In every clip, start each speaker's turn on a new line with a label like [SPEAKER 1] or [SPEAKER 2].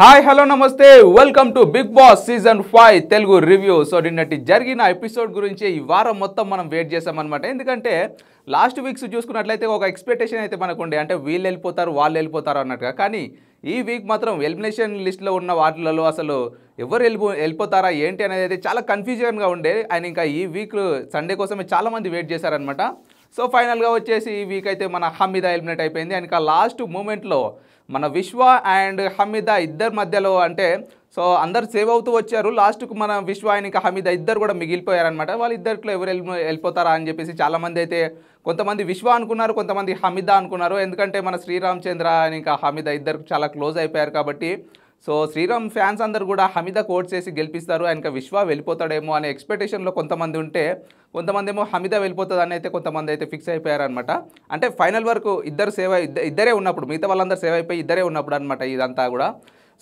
[SPEAKER 1] hi hello నమస్తే welcome to Bigg Boss season five Telugu review so నిన్నటి జరిగిన episode గురించి ఈ వారం మొత్తం మనం వెయిట్ చేసామన్నమాట ఎందుకంటే లాస్ట్ వీక్స్ చూసుకున్నట్లయితే ఒక ఎక్స్పెక్టేషన్ అయితే మనకు ఉండే అంటే వీళ్ళు వెళ్ళిపోతారు వాళ్ళు వెళ్ళిపోతారు అన్నట్టుగా కానీ ఈ వీక్ మాత్రం ఎలిమినేషన్ లిస్ట్లో ఉన్న వాటిలలో అసలు ఎవరు వెళ్ళిపో వెళ్ళిపోతారా ఏంటి అనేది అయితే చాలా కన్ఫ్యూజన్గా ఉండే ఆయన ఇంకా ఈ వీక్ సండే కోసమే చాలామంది వెయిట్ చేశారనమాట సో ఫైనల్గా వచ్చేసి ఈ వీక్ అయితే మన హమీదా ఎలిమినేట్ అయిపోయింది అండ్ ఇక లాస్ట్ మూమెంట్లో మన విశ్వ అండ్ హమీదా ఇద్దరి మధ్యలో అంటే సో అందరు సేవ్ అవుతూ వచ్చారు లాస్ట్కు మన విశ్వ అండ్ ఇంకా హమీదా ఇద్దరు కూడా మిగిలిపోయారనమాట వాళ్ళు ఇద్దరిలో ఎవరు వెళ్ళి వెళ్ళిపోతారా అని చెప్పేసి చాలామంది అయితే కొంతమంది విశ్వ అనుకున్నారు కొంతమంది హమీదా అనుకున్నారు ఎందుకంటే మన శ్రీరామచంద్ర అండ్ ఇంకా హమీదా ఇద్దరు చాలా క్లోజ్ అయిపోయారు కాబట్టి సో శ్రీరామ్ ఫ్యాన్స్ అందరు కూడా హమీద కోట్ చేసి గెలిపిస్తారు ఆయనక విశ్వ వెళ్ళిపోతాడేమో అనే ఎక్స్పెక్టేషన్లో కొంతమంది ఉంటే కొంతమంది ఏమో హమీద అని అయితే కొంతమంది అయితే ఫిక్స్ అయిపోయారనమాట అంటే ఫైనల్ వరకు ఇద్దరు సేవ్ ఇద్దరే ఉన్నప్పుడు మిగతా వాళ్ళందరూ సేవ్ అయిపోయి ఇద్దరే ఉన్నప్పుడు అనమాట ఇదంతా కూడా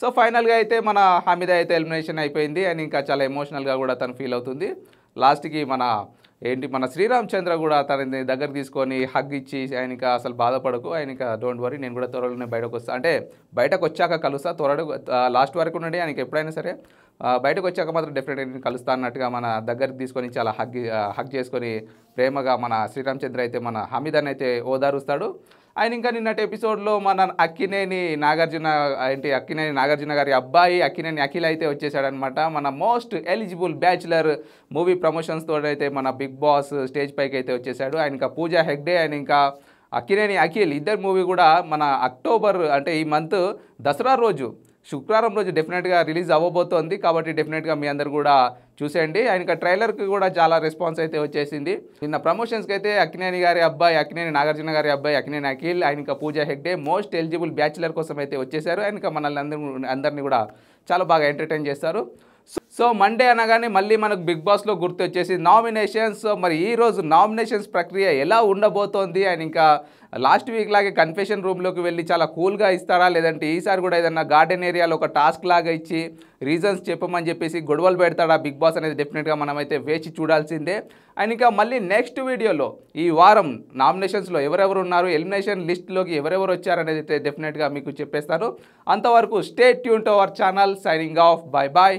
[SPEAKER 1] సో ఫైనల్గా అయితే మన హమీద అయితే ఎలిమినేషన్ అయిపోయింది అండ్ ఇంకా చాలా ఎమోషనల్గా కూడా తను ఫీల్ అవుతుంది లాస్ట్కి మన ఏంటి మన శ్రీరామచంద్ర కూడా తనని దగ్గర తీసుకొని హగ్ ఇచ్చి ఆయనకి అసలు బాధపడకు ఆయనకి డోంట్ వరీ నేను కూడా త్వరలోనే బయటకు వస్తాను అంటే బయటకు వచ్చాక కలుస్తా త్వరడు లాస్ట్ వరకు ఉండండి ఆయనకి ఎప్పుడైనా సరే బయటకు వచ్చాక మాత్రం డెఫినెట్గా నేను కలుస్తా అన్నట్టుగా మన దగ్గర తీసుకొని చాలా హగ్ హగ్ చేసుకొని ప్రేమగా మన శ్రీరామచంద్ర అయితే మన హమీద్ అని అయితే ఓదారుస్తాడు ఆయన ఇంకా నిన్నటి ఎపిసోడ్లో మన అక్కినేని నాగార్జున ఏంటి అక్కినేని నాగార్జున గారి అబ్బాయి అక్కినేని అఖిల్ అయితే వచ్చేసాడనమాట మన మోస్ట్ ఎలిజిబుల్ బ్యాచులర్ మూవీ ప్రమోషన్స్తో అయితే మన బిగ్ బాస్ స్టేజ్ పైకి అయితే వచ్చేసాడు ఆయన ఇంకా పూజా హెగ్డే ఆయన ఇంకా అక్కినేని అఖిల్ ఇద్దరు మూవీ కూడా మన అక్టోబర్ అంటే ఈ మంత్ దసరా రోజు శుక్రవారం రోజు డెఫినెట్గా రిలీజ్ అవ్వబోతోంది కాబట్టి డెఫినెట్గా మీ అందరు కూడా చూసేయండి ఆయన ట్రైలర్కి కూడా చాలా రెస్పాన్స్ అయితే వచ్చేసింది నిన్న ప్రమోషన్స్కి అయితే అక్కినేని గారి అబ్బాయి అక్కినేని నాగార్జున గారి అబ్బాయి అక్నేని అఖిల్ ఆయన Pooja Hegde most eligible bachelor కోసం అయితే వచ్చేసారు ఆయనక మనల్ని అందరినీ అందరినీ కూడా చాలా బాగా ఎంటర్టైన్ చేస్తారు సో మండే అనగానే మళ్ళీ మనకు బిగ్ బాస్లో గుర్తు వచ్చేసి నామినేషన్స్ మరి ఈరోజు నామినేషన్స్ ప్రక్రియ ఎలా ఉండబోతోంది అండ్ ఇంకా లాస్ట్ వీక్ లాగే కన్ఫెషన్ రూమ్లోకి వెళ్ళి చాలా కూల్గా ఇస్తారా లేదంటే ఈసారి కూడా ఏదన్నా గార్డెన్ ఏరియాలో ఒక టాస్క్ లాగా ఇచ్చి రీజన్స్ చెప్పమని చెప్పేసి గొడవలు పెడతాడా బిగ్ బాస్ అనేది డెఫినెట్గా మనమైతే వేచి చూడాల్సిందే అండ్ ఇంకా మళ్ళీ నెక్స్ట్ వీడియోలో ఈ వారం నామినేషన్స్లో ఎవరెవరు ఉన్నారు ఎలిమినేషన్ లిస్ట్లోకి ఎవరెవరు వచ్చారనేది అయితే డెఫినెట్గా మీకు చెప్పేస్తారు అంతవరకు stay tune to our channel signing off bye bye